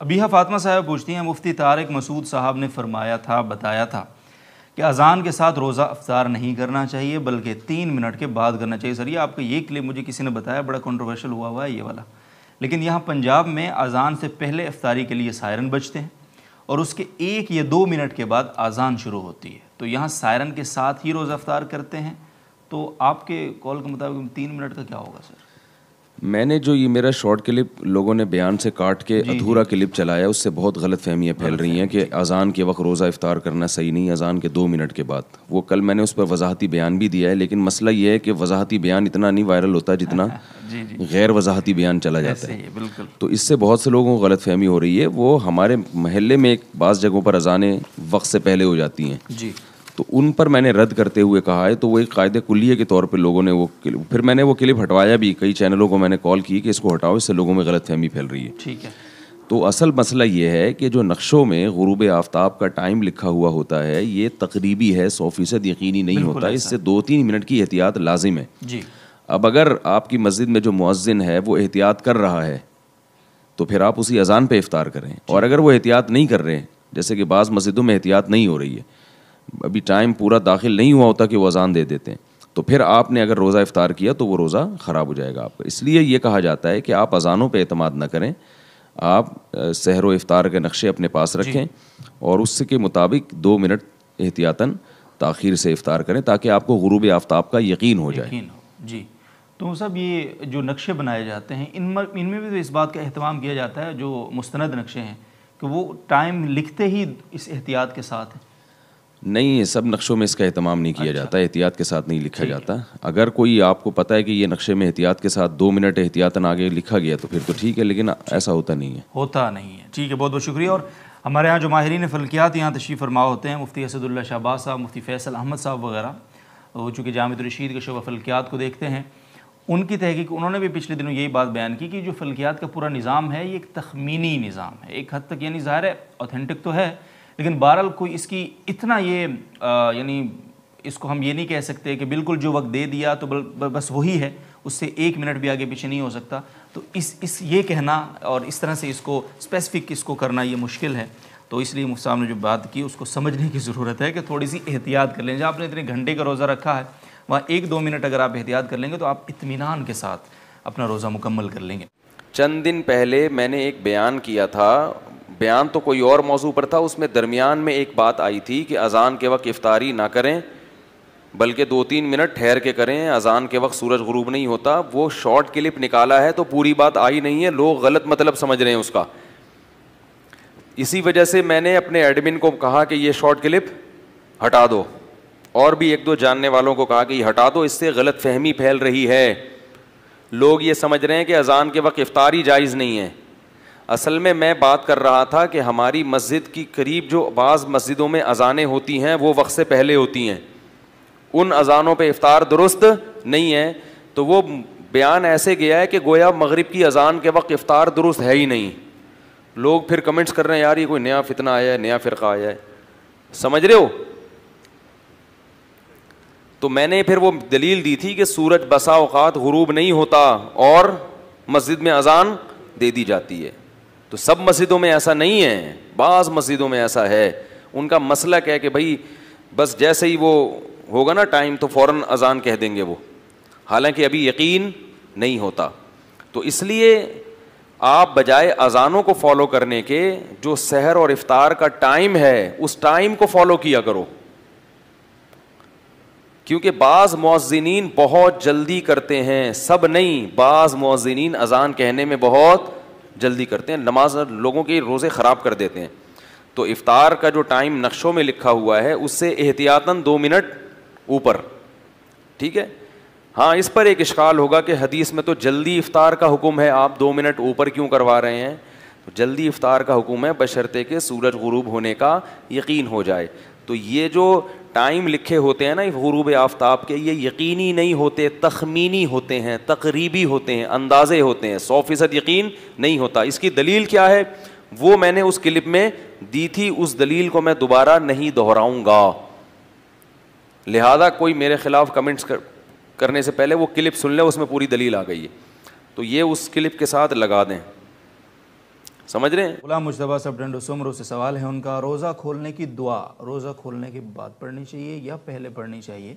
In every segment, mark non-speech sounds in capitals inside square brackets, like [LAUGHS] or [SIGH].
अबीहा फातमा साहब पूछती हैं मुफ्ती तारक मसूद साहब ने फरमाया था बताया था कि अजान के साथ रोज़ा अफ्तार नहीं करना चाहिए बल्कि तीन मिनट के बाद करना चाहिए सर ये आपका ये क्लिप मुझे किसी ने बताया बड़ा कंट्रोवर्शियल हुआ हुआ है ये वाला लेकिन यहाँ पंजाब में अजान से पहले अफ्तारी के लिए सायरन बजते हैं और उसके एक या दो मिनट के बाद आज़ान शुरू होती है तो यहाँ सायरन के साथ ही रोज़ अफ्तार करते हैं तो आपके कॉल के मुताबिक तीन मिनट का क्या होगा सर मैंने जो ये मेरा शॉर्ट क्लिप लोगों ने बयान से काट के अधूरा क्लिप चलाया उससे बहुत गलत फहमियाँ फैल रही हैं कि अजान के वक्त रोज़ा इफ्तार करना सही नहीं अजान के दो मिनट के बाद वो कल मैंने उस पर वजाहती बयान भी दिया है लेकिन मसला ये है कि वजाहती बयान इतना नहीं वायरल होता जितना [LAUGHS] गैर वजाहती बयान चला जाता है तो इससे बहुत से लोगों को गलत फहमी हो रही है वो हमारे महल्ले में एक बाज़ जगहों पर अजानें वक्त से पहले हो जाती हैं तो उन पर मैंने रद्द करते हुए कहा है तो वो एक कायदे कुल्लिए के तौर पर लोगों ने वो फिर मैंने वो क्लिप हटवाया भी कई चैनलों को मैंने कॉल की कि इसको हटाओ इससे लोगों में गलत फहमी फैल रही है ठीक है तो असल मसला ये है कि जो नक्शों में गुरूब आफ्ताब का टाइम लिखा हुआ होता है ये तकरीबी है सौ फीसद यकीनी नहीं होता इससे दो तीन मिनट की एहतियात लाजिम है जी अब अगर आपकी मस्जिद में जो मुआजिन है वो एहतियात कर रहा है तो फिर आप उसी अजान पे इफ्तार करें और अगर वो एहतियात नहीं कर रहे हैं जैसे कि बाज़ मस्जिदों में एहतियात नहीं हो रही है अभी टाइम पूरा दाखिल नहीं हुआ होता कि वो अजान दे देते हैं तो फिर आपने अगर रोज़ा इफ़ार किया तो वो रोज़ा ख़राब हो जाएगा आपका इसलिए यह कहा जाता है कि आप अजानों पर अतमाद ना करें आप सहर इफ़ार के नक्शे अपने पास रखें और उसके मुताबिक दो मिनट एहतियातन तखिर से इफ्तार करें ताकि आपको गुरूब आफ्ताब का यकीन हो जाए यकीन हो जी तो सब ये जो नक्शे बनाए जाते हैं इन इनमें भी तो इस बात का अहतमाम किया जाता है जो मुस्ंद नक्शे हैं कि वो टाइम लिखते ही इस एहतियात के साथ हैं नहीं है सब नक्शों में इसका अहतमाम नहीं किया अच्छा। जाता एहतियात के साथ नहीं लिखा जाता अगर कोई आपको पता है कि ये नक्शे में एहतियात के साथ दो मिनट एहतियातन आगे लिखा गया तो फिर तो ठीक है लेकिन ऐसा होता नहीं है होता नहीं है ठीक है बहुत बहुत शुक्रिया और हमारे यहाँ जो माहरीन फलकियात यहाँ तशीफ फरमा होते हैं मुफ्ती असदुल्ला शहबाज साहब मुफ्ती फैसल अहमद साहब वगैरह वो चूँकि जामद रशीद के शोबा फलकियात को देखते हैं उनकी तहकीक उन्होंने भी पिछले दिनों यही बात बयान की कि जो फलकियात का पूरा निज़ाम है ये एक तखमीनी निज़ाम है एक हद तक यानी ज़ाहिर है ऑथेंटिक तो है लेकिन बहरहाल कोई इसकी इतना ये यानी इसको हम ये नहीं कह सकते कि बिल्कुल जो वक्त दे दिया तो बस वही है उससे एक मिनट भी आगे पीछे नहीं हो सकता तो इस इस ये कहना और इस तरह से इसको स्पेसिफिक इसको करना ये मुश्किल है तो इसलिए साहब ने जो बात की उसको समझने की ज़रूरत है कि थोड़ी सी एहतियात कर लें जब आपने इतने घंटे का रोज़ा रखा है वहाँ एक दो मिनट अगर आप एहतियात कर लेंगे तो आप इतमान के साथ अपना रोज़ा मुकम्मल कर लेंगे चंद दिन पहले मैंने एक बयान किया था बयान तो कोई और मौजू पर था उसमें दरमियान में एक बात आई थी कि अजान के वक्त इफ्तारी ना करें बल्कि दो तीन मिनट ठहर के करें अजान के वक्त सूरज गरूब नहीं होता वो शॉर्ट क्लिप निकाला है तो पूरी बात आई नहीं है लोग गलत मतलब समझ रहे हैं उसका इसी वजह से मैंने अपने एडमिन को कहा कि ये शॉर्ट क्लिप हटा दो और भी एक दो जानने वालों को कहा कि हटा दो इससे गलत फहमी फैल रही है लोग ये समझ रहे हैं कि अजान के वक्त इफ्तारी जायज़ नहीं है असल में मैं बात कर रहा था कि हमारी मस्जिद की करीब जो बाज़ मस्जिदों में अजानें होती हैं वो वक्त से पहले होती हैं उन अजानों पे इफ़ार दुरुस्त नहीं है तो वो बयान ऐसे गया है कि गोया मगरिब की अजान के वक्त इफ़ार दुरुस्त है ही नहीं लोग फिर कमेंट्स कर रहे हैं यार ये कोई नया फितना आया है नया फ़िरका आया है समझ रहे हो तो मैंने फिर वो दलील दी थी कि सूरज बसा अवत गरूब नहीं होता और मस्जिद में अजान दे दी जाती है तो सब मस्जिदों में ऐसा नहीं है बाज़ मस्जिदों में ऐसा है उनका मसला क्या है कि भाई बस जैसे ही वो होगा ना टाइम तो फ़ौर अजान कह देंगे वो हालांकि अभी यकीन नहीं होता तो इसलिए आप बजाय अजानों को फॉलो करने के जो सहर और इफ्तार का टाइम है उस टाइम को फॉलो किया करो क्योंकि बाज़ मुआजिन बहुत जल्दी करते हैं सब नहीं बाज़ मुआजिन अजान कहने में बहुत जल्दी करते हैं नमाज लोगों के रोज़े ख़राब कर देते हैं तो इफ़ार का जो टाइम नक्शों में लिखा हुआ है उससे एहतियातन दो मिनट ऊपर ठीक है हाँ इस पर एक इश्काल होगा कि हदीस में तो जल्दी इफ़ार का हुक्म है आप दो मिनट ऊपर क्यों करवा रहे हैं तो जल्दी इफ़ार का हुक्म है बशर्ते के सूरज गरूब होने का यकीन हो जाए तो ये जो टाइम लिखे होते हैं ना हरूब आफ्ताब के ये यकीनी नहीं होते तखमीनी होते हैं तकरीबी होते हैं अंदाजे होते हैं सौ फीसद यकीन नहीं होता इसकी दलील क्या है वो मैंने उस क्लिप में दी थी उस दलील को मैं दोबारा नहीं दोहराऊंगा लिहाजा कोई मेरे खिलाफ कमेंट्स कर, करने से पहले वो क्लिप सुन ले उसमें पूरी दलील आ गई है तो ये उस क्लिप के साथ लगा दें समझ रहे हैं गुलाम मुशतबा सब डंडो सुमरो से सवाल है उनका रोज़ा खोलने की दुआ रोज़ा खोलने के बाद पढ़नी चाहिए या पहले पढ़नी चाहिए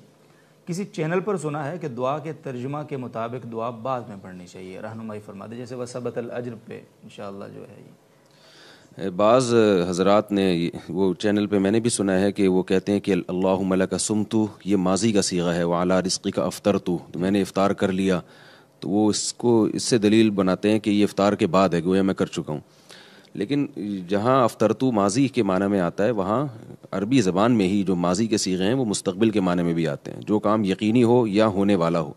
किसी चैनल पर सुना है कि दुआ के तर्जमा के मुताबिक दुआ बाद में पढ़नी चाहिए रहनुमाई फरमा दे जैसे वसबत अजर पे इन जो है ये बाज़ हजरात ने वो चैनल पे मैंने भी सुना है कि वो कहते हैं कि अल्लाह का सुम तो ये माजी का सीगा है वाला रिस्की का अफ्तर तो मैंने इफ्तार कर लिया तो वो इसको इससे दलील बनाते हैं कि ये इफ़ार के बाद है गोया मैं कर चुका हूँ लेकिन जहाँ अफ्तरतु माजी के माना में आता है वहाँ अरबी ज़बान में ही जो माजी के सीगे हैं वो मुस्तबिल के माने में भी आते हैं जो काम यकीनी हो या होने वाला हो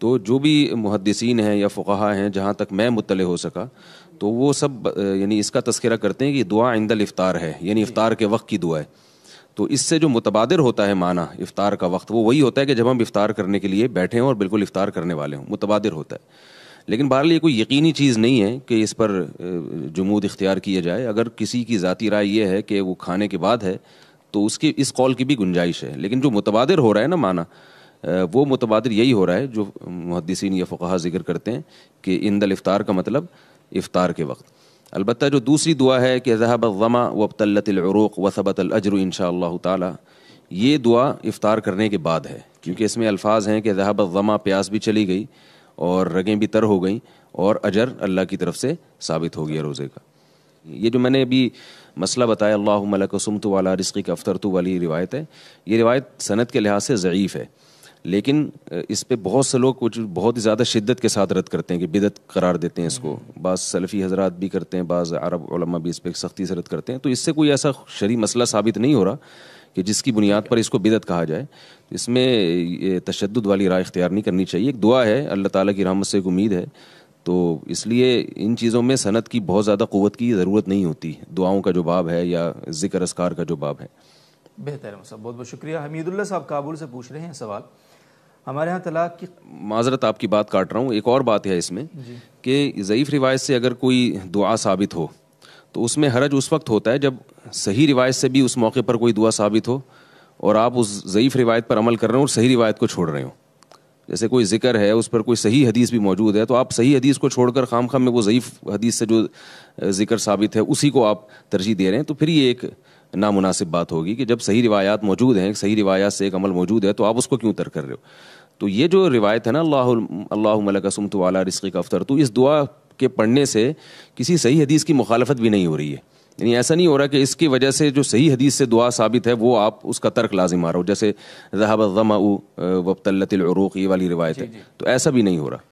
तो जो भी मुहदसिन हैं या फ़ुहा हैं जहाँ तक मैं मुतल हो सका तो वो सब यानी इसका तस्करा करते हैं कि दुआ आइंदल इफ़ार है यानी इफ़ार के वक्त की दुआ है तो इससे जो मुतबादर होता है माना इफ़ार का वक्त वो वही होता है कि जब हम इफ़ार करने के लिए बैठे हों और बिल्कुल इफ़ार करने वाले हों मुतबादर होता है लेकिन बहरहाल ये कोई यकीनी चीज़ नहीं है कि इस पर जमूद इख्तियार किया जाए अगर किसी की ज़ाती राय यह है कि वो खाने के बाद है तो उसकी इस कॉल की भी गुंजाइश है लेकिन जो मुतबादर हो रहा है ना माना वो मुतबादर यही हो रहा है जो मुहदसिन या फ़ुहा जिक्र करते हैं कि इन दल इफ़ार का मतलब इफ़ार के वक्त अलबत् जो दूसरी दुआ है कि जहाबमा वबतलतलूक वसबत अजर इन ताला ये दुआ इफ़ार करने के बाद है क्योंकि इसमें अल्फाज हैं कि जहाबमा प्यास भी चली गई और रगें भी तर हो गई और अजर अल्लाह की तरफ से साबित हो गया रोज़े का ये जो मैंने अभी मसला बताया अल्लाह मलक सुमत वाला रिस्की का अफ्तर तो वाली रिवायत है ये रिवायत सनत के लिहाज से ज़यीफ़ है लेकिन इस पर बहुत से लोग कुछ बहुत ही ज़्यादा शिद्दत के साथ रद्द करते हैं कि बिदत करार देते हैं इसको हम्म। बाज़ सलफ़ी हजरात भी करते हैं बाज़ अरब भी इस पर सख्ती से रद्द करते हैं तो इससे कोई ऐसा शरी मसला साबित नहीं हो रहा कि जिसकी बुनियाद पर इसको बिदत कहा जाए तो इसमें तशद वाली राय इख्तियार नहीं करनी चाहिए एक दुआ है अल्लाह ताली की रहमत से एक उम्मीद है तो इसलिए इन चीज़ों में सनत की बहुत ज़्यादा क़वत की ज़रूरत नहीं होती दुआओं का जो बाब है या जिक्र असकार का जो बाब है बेहतर है साहब बहुत बहुत शुक्रिया हमीदुल्ला साहब काबुल से पूछ रहे हैं सवाल हमारे यहाँ तलाक की माजरत आपकी बात काट रहा हूँ एक और बात है इसमें कि ज़यीफ़ रिवायत से अगर कोई दुआ साबित हो तो उसमें हरज उस वक्त होता है जब सही रिवायत से भी उस मौके पर कोई दुआ साबित हो और आप उस ज़यीफ़ रिवायत पर अमल कर रहे हो और सही रिवायत को छोड़ रहे हो जैसे कोई जिक्र है उस पर कोई सही हदीस भी मौजूद है तो आप सही हदीस को छोड़कर खाम खाम में वो ज़यीफ़ हदीस से जो जिक्र साबित है उसी को आप तरजीह दे रहे हैं तो फिर ये एक नामुनासिब बात होगी कि जब सही रिवायात मौजूद हैं सही रिवायात से एक अमल मौजूद है तो आप उसको क्यों तर्क कर रहे हो तो ये जो रिवायत है ना अल्लाह मलक मलकसम तो वाला रिस्की का अफ्तर तो इस दुआ के पढ़ने से किसी सही हदीस की मुखालफत भी नहीं हो रही है यानी ऐसा नहीं हो रहा कि इसकी वजह से जो सही हदीस से दुआ साबित है वो आप उसका तर्क लाजिम आ रहा हो जैसे जहाबमा वबतलतलरूक़ ये वाली रिवायत है तो ऐसा भी नहीं हो रहा